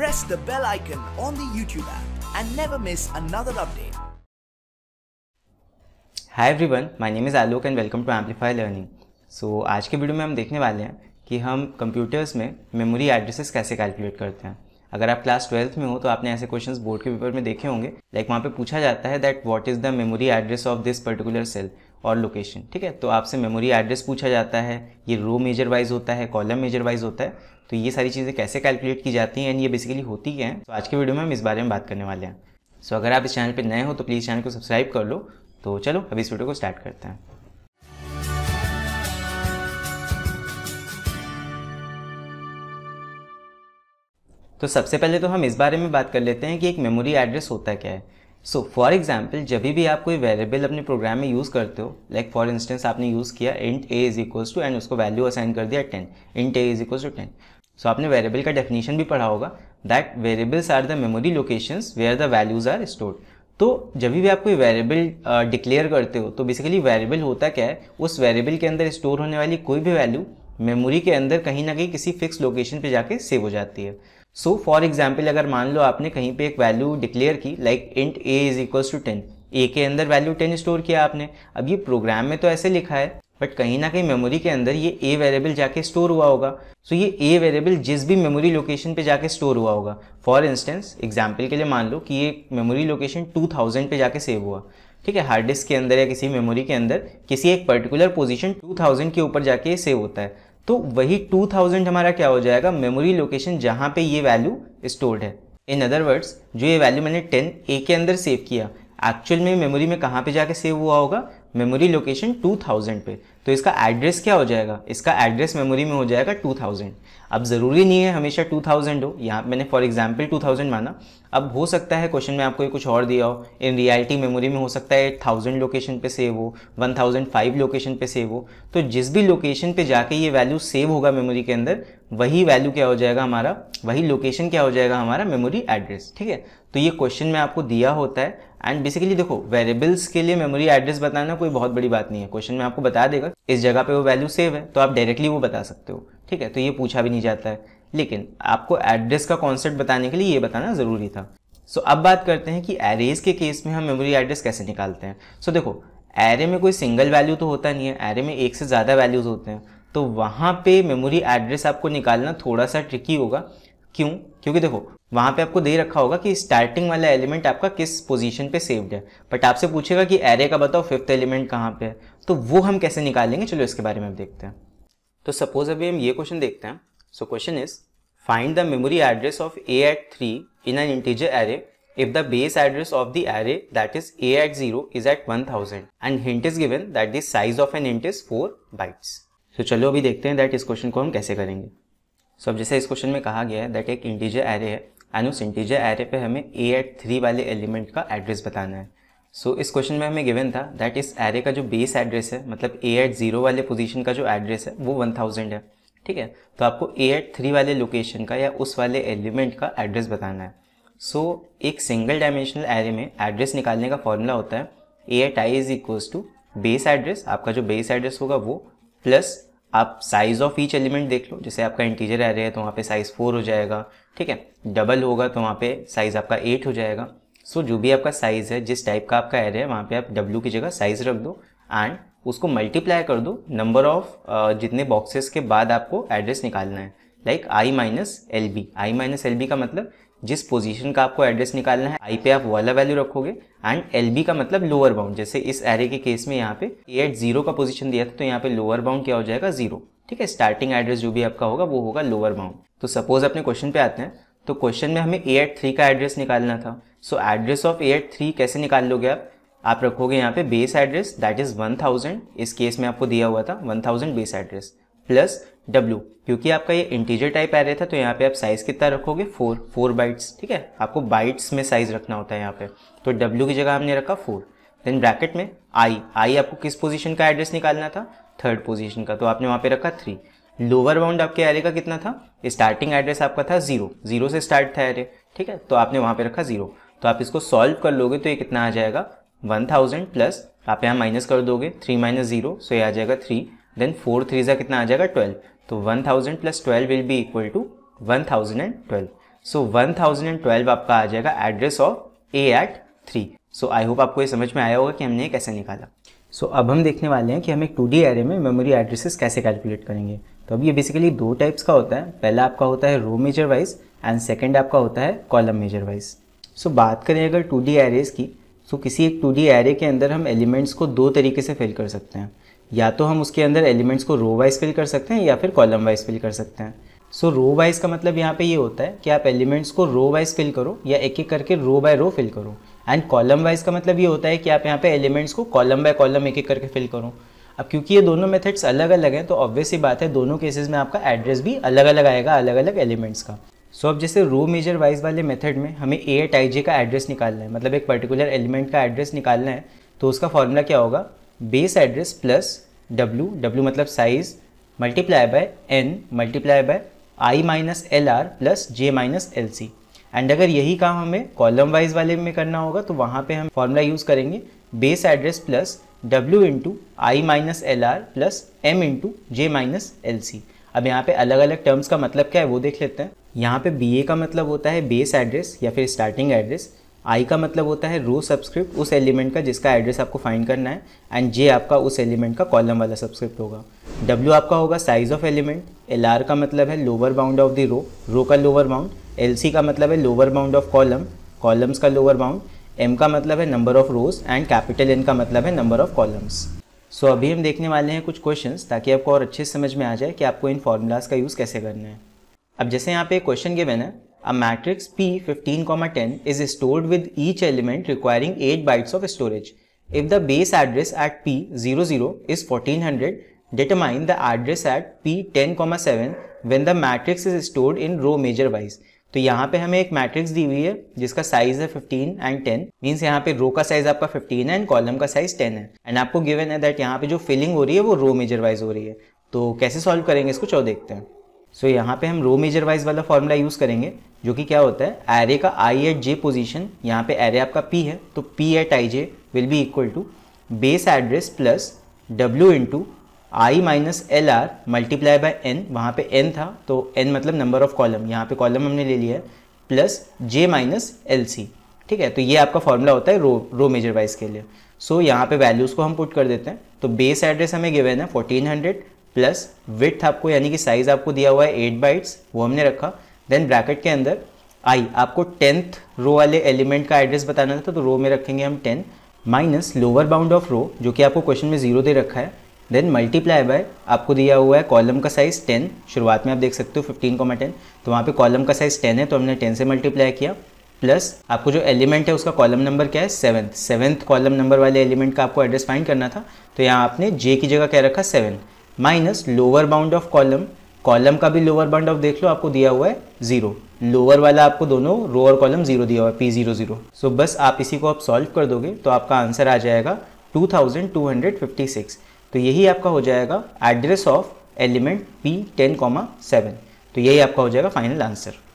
press the bell icon on the YouTube app and never miss another update. Hi everyone my name is Alok and welcome to amplify learning so आज के video में हम देखने वाले हैं कि हम कंप्यूटर्स में मेमोरी एड्रेसेस कैसे कैलकुलेट करते हैं अगर आप क्लास ट्वेल्थ में हो तो आपने ऐसे क्वेश्चंस बोर्ड के पेपर में देखे होंगे लाइक वहाँ पे पूछा जाता है that what is the memory address of this particular cell और लोकेशन ठीक है तो आपसे मेमोरी एड्रेस पूछा जाता है ये रो मेजर वाइज होता है कॉलम मेजर वाइज होता है तो ये सारी चीज़ें कैसे कैलकुलेट की जाती हैं एंड ये बेसिकली होती हैं तो आज के वीडियो में हम इस बारे में बात करने वाले हैं सो so, अगर आप इस चैनल पर नए हो तो प्लीज़ चैनल को सब्सक्राइब कर लो तो चलो अभी इस वीडियो को स्टार्ट करते हैं तो सबसे पहले तो हम इस बारे में बात कर लेते हैं कि एक मेमोरी एड्रेस होता क्या है सो फॉर एग्जाम्पल जब भी आप कोई वेरिएबल अपने प्रोग्राम में यूज़ करते हो लाइक फॉर इंस्टेंस आपने यूज़ किया int A is equals to and उसको वैल्यू असाइन कर दिया ten int A is equals to ten so आपने वेरिएबल का डेफिनेशन भी पढ़ा होगा that variables are the memory locations where the values are stored तो जब भी आप कोई वेरिएबल डिक्लेयर करते हो तो बेसिकली वेरिएबल होता क्या है उस वेरिएबल के अंदर स्टोर होने वाली कोई भी वैल्यू मेमोरी के अंदर कहीं ना कहीं किसी फिक्स लोकेशन पे जाके सेव हो जाती है सो फॉर एग्जाम्पल अगर मान लो आपने कहीं पे एक वैल्यू डिक्लेयर की like int A is equals to ten A के अंदर वैल्यू टेन स्टोर किया आपने अब ये प्रोग्राम में तो ऐसे लिखा है बट कहीं ना कहीं मेमोरी के अंदर ये ए वेरिएबल जाके स्टोर हुआ होगा सो so ये ए वेरिएबल जिस भी मेमोरी लोकेशन पे जाके स्टोर हुआ होगा फॉर इंस्टेंस एग्जाम्पल के लिए मान लो कि ये मेमोरी लोकेशन 2000 पे जाके सेव हुआ ठीक है हार्ड डिस्क के अंदर या किसी मेमोरी के अंदर किसी एक पर्टिकुलर पोजीशन 2000 के ऊपर जाके सेव होता है तो वही 2000 हमारा क्या हो जाएगा मेमोरी लोकेशन जहाँ पे ये वैल्यू स्टोर्ड है इन अदर वर्ड्स जो ये वैल्यू मैंने 10 ए के अंदर सेव किया एक्चुअल में मेमोरी में कहाँ पे जाके सेव हुआ होगा मेमोरी लोकेशन 2000 पे तो इसका एड्रेस क्या हो जाएगा इसका एड्रेस मेमोरी में हो जाएगा 2000 अब ज़रूरी नहीं है हमेशा 2000 हो यहाँ मैंने फॉर एग्जांपल 2000 माना अब हो सकता है क्वेश्चन में आपको कुछ और दिया हो इन रियलिटी मेमोरी में हो सकता है थाउजेंड लोकेशन पे सेव हो 1005 लोकेशन पे सेव हो तो जिस भी लोकेशन पे जाके ये वैल्यू सेव होगा मेमोरी के अंदर वही वैल्यू क्या हो जाएगा हमारा वही लोकेशन क्या हो जाएगा हमारा मेमोरी एड्रेस ठीक है तो ये क्वेश्चन में आपको दिया होता है एंड बेसिकली देखो वेरिएबल्स के लिए मेमोरी एड्रेस बताना कोई बहुत बड़ी बात नहीं है क्वेश्चन में आपको बता देगा इस जगह पे वो वैल्यू सेव है तो आप डायरेक्टली वो बता सकते हो ठीक है तो ये पूछा भी नहीं जाता है लेकिन आपको एड्रेस का कॉन्सेप्ट बताने के लिए ये बताना ज़रूरी था सो so, अब बात करते हैं कि एरेज के केस में हम मेमोरी एड्रेस कैसे निकालते हैं सो so, देखो एरे में कोई सिंगल वैल्यू तो होता नहीं है एरे में एक से ज़्यादा वैल्यूज़ होते हैं तो वहाँ पे मेमोरी एड्रेस आपको निकालना थोड़ा सा ट्रिकी होगा क्यों क्योंकि देखो वहाँ पे आपको दे रखा होगा कि स्टार्टिंग वाला एलिमेंट आपका किस पोजीशन पे सेव्ड है बट आपसे पूछेगा कि एरे का बताओ फिफ्थ एलिमेंट कहाँ पे है तो वो हम कैसे निकालेंगे चलो इसके बारे में अब देखते हैं तो सपोज अभी हम ये क्वेश्चन देखते हैं so question is find the memory address of A at three in an integer array if the base address of the array that is a at 0 is at 1000 and hint is given that the size of an int is 4 bytes. तो चलो अभी देखते हैं that इस question को हम कैसे करेंगे सो अब जैसे इस क्वेश्चन में कहा गया है दैट एक इंटीजर एरे है एंड उस इंटीजर एरे पे हमें ए एट थ्री वाले एलिमेंट का एड्रेस बताना है सो so, इस क्वेश्चन में हमें गिवन था दैट इस एरे का जो बेस एड्रेस है मतलब ए एट जीरो वाले पोजिशन का जो एड्रेस है वो वन थाउजेंड है ठीक है तो आपको ए एट थ्री वाले लोकेशन का या उस वाले एलिमेंट का एड्रेस बताना है सो so, एक सिंगल डायमेंशनल एरे में एड्रेस निकालने का फॉर्मूला होता है A at I is equals to base address आपका जो बेस एड्रेस होगा वो प्लस आप साइज़ ऑफ ईच एलिमेंट देख लो जैसे आपका इंटीजर रहा है तो वहाँ पे साइज़ फोर हो जाएगा ठीक है डबल होगा तो वहाँ पे साइज़ आपका एट हो जाएगा सो so, जो भी आपका साइज़ है जिस टाइप का आपका एरे है वहाँ पे आप डब्ल्यू की जगह साइज़ रख दो एंड उसको मल्टीप्लाई कर दो नंबर ऑफ जितने बॉक्सेस के बाद आपको एड्रेस निकालना है like I minus L B I minus L B का मतलब जिस पोजीशन का आपको एड्रेस निकालना है आई पे आप वाला वैल्यू रखोगे एंड एल बी का मतलब लोअर बाउंड जैसे इस एरे के केस में यहाँ पे एट जीरो का पोजीशन दिया था तो यहाँ पे लोअर बाउंड क्या हो जाएगा जीरो ठीक है स्टार्टिंग एड्रेस जो भी आपका होगा वो होगा लोअर बाउंड तो सपोज अपने क्वेश्चन पे आते हैं तो क्वेश्चन में हमें ए एट थ्री का एड्रेस निकालना था so address of A at three कैसे निकाल लोगे आप आप रखोगे यहाँ पे base address that is one thousand इस केस में आपको दिया हुआ था one thousand base address plus W क्योंकि आपका ये इंटीजर टाइप एरे था तो यहाँ पे आप साइज कितना रखोगे फोर फोर बाइट्स ठीक है आपको बाइट्स में साइज रखना होता है यहाँ पे तो डब्ल्यू की जगह हमने रखा फोर देन ब्रैकेट में आई आई आपको किस पोजीशन का एड्रेस निकालना था थर्ड पोजीशन का तो आपने वहाँ पे रखा थ्री लोअर बाउंड आपके एरे का कितना था स्टार्टिंग एड्रेस आपका था जीरो जीरो से स्टार्ट था एरे ठीक है तो आपने वहाँ पे रखा जीरो तो आप इसको सॉल्व कर लोगे तो ये कितना आ जाएगा वन थाउजेंड प्लस आप यहाँ माइनस कर दोगे थ्री माइनस जीरो सो ये आ जाएगा थ्री देन फोर थ्री ज़ा कितना आ जाएगा ट्वेल्व तो one thousand plus twelve will be equal to one thousand and twelve so one thousand and twelve आपका आ जाएगा address of A at three so I hope आपको ये समझ में आया होगा कि हमने कैसे निकाला सो so, अब हम देखने वाले हैं कि हम एक टू डी एरे में मेमोरी एड्रेसेस कैसे कैलकुलेट करेंगे तो अब ये बेसिकली दो टाइप्स का होता है पहला आपका होता है row major wise and second आपका होता है कॉलम मेजर वाइज सो बात करें अगर टू डी एरेज की सो तो so किसी एक टू डी एरे के अंदर हम एलिमेंट्स को दो तरीके से फिल कर सकते हैं या तो हम उसके अंदर एलिमेंट्स को रो वाइज फिल कर सकते हैं या फिर कॉलम वाइज फिल कर सकते हैं सो रो वाइज का मतलब यहाँ पे ये होता है कि आप एलिमेंट्स को रो वाइज फिल करो या एक एक करके रो बाय रो फिल करो एंड कॉलम वाइज का मतलब ये होता है कि आप यहाँ पे एलिमेंट्स को कॉलम बाय कॉलम एक एक करके फिल करो अब क्योंकि ये दोनों मेथड्स अलग अलग हैं तो ऑब्वियस ही बात है दोनों केसेस में आपका एड्रेस भी अलग अलग आएगा अलग अलग एलिमेंट्स का सो so, अब जैसे रो मेजर वाइज वाले मेथड में हमें ए एट आई जे का एड्रेस निकालना है मतलब एक पर्टिकुलर एलिमेंट का एड्रेस निकालना है तो उसका फॉर्मूला क्या होगा base address plus W W मतलब size multiply by N multiply by I minus L R plus J minus L C and अगर यही काम हमें कॉलम वाइज वाले में करना होगा तो वहाँ पे हम फॉर्मूला यूज़ करेंगे base address plus W into I minus L R plus M into J minus L C अब यहाँ पे अलग अलग टर्म्स का मतलब क्या है वो देख लेते हैं यहाँ पे बी ए का मतलब होता है बेस एड्रेस या फिर स्टार्टिंग एड्रेस आई का मतलब होता है रो सब्सक्रिप्ट उस एलिमेंट का जिसका एड्रेस आपको फाइंड करना है एंड जे आपका उस एलिमेंट का कॉलम वाला सब्सक्रिप्ट होगा डब्ल्यू आपका होगा size of element L R का मतलब है lower bound of the row row का लोअर बाउंड एल सी का मतलब है lower bound of column columns का लोअर बाउंड एम का मतलब है number of rows and capital N का मतलब है नंबर ऑफ कॉलम्स सो अभी हम देखने वाले हैं कुछ क्वेश्चन ताकि आपको और अच्छे समझ में आ जाए कि आपको इन फॉर्मूलाज का यूज़ कैसे करना है अब जैसे यहाँ पे क्वेश्चन गिवन है A matrix P 10 is stored with each element requiring 8 bytes of storage. If the base address at P00 is 1400, determine the address at 7 when the matrix is stored in row major wise. तो यहाँ पे हमें एक matrix दी हुई है जिसका size है 15 and 10 means यहाँ पे रो का साइज आपका 15 है एंड कॉलम का साइज 10 है एंड आपको गिवन है दैट यहाँ पे जो फिलिंग हो रही है वो रो मेजर वाइज हो रही है तो कैसे सॉल्व करेंगे इसको चलो देखते हैं सो so, यहाँ पे हम रो मेजर वाइज वाला फॉर्मूला यूज़ करेंगे जो कि क्या होता है एरे का आई एट जे पोजिशन यहाँ पे एरे आपका पी है तो P at I J will be equal to base address plus W into I minus L R multiply by N वहाँ पे एन था तो एन मतलब नंबर ऑफ कॉलम यहाँ पे कॉलम हमने ले लिया है plus J minus L C ठीक है तो ये आपका फॉर्मूला होता है रो रो मेजर वाइज के लिए सो so, यहाँ पे वैल्यूज़ को हम पुट कर देते हैं तो बेस एड्रेस हमें गिवेन है हंड्रेड प्लस विथ आपको यानी कि साइज आपको दिया हुआ है एट बाइट्स वो हमने रखा देन ब्रैकेट के अंदर आई आपको टेंथ रो वाले एलिमेंट का एड्रेस बताना था तो रो में रखेंगे हम ten minus lower bound of row जो कि आपको क्वेश्चन में जीरो दे रखा है देन मल्टीप्लाई बाय आपको दिया हुआ है कॉलम का साइज टेन शुरुआत में आप देख सकते हो फिफ्टीन कॉमा टेन तो वहाँ पे कॉलम का साइज टेन है तो हमने टेन से मल्टीप्लाई किया प्लस आपको जो एलिमेंट है उसका कॉलम नंबर क्या है सेवन्थ सेवन्थ कॉलम नंबर वाले एलिमेंट का आपको एड्रेस फाइंड करना था तो यहाँ आपने जे की जगह क्या रखा seven minus lower bound of column column का भी लोअर बाउंड ऑफ देख लो आपको दिया हुआ है जीरो लोअर वाला आपको दोनों रो और कॉलम जीरो दिया हुआ है पी जीरो जीरो सो बस आप इसी को आप सॉल्व कर दोगे तो आपका आंसर आ जाएगा 2256 तो यही आपका हो जाएगा address of element P ten comma seven तो यही आपका हो जाएगा फाइनल आंसर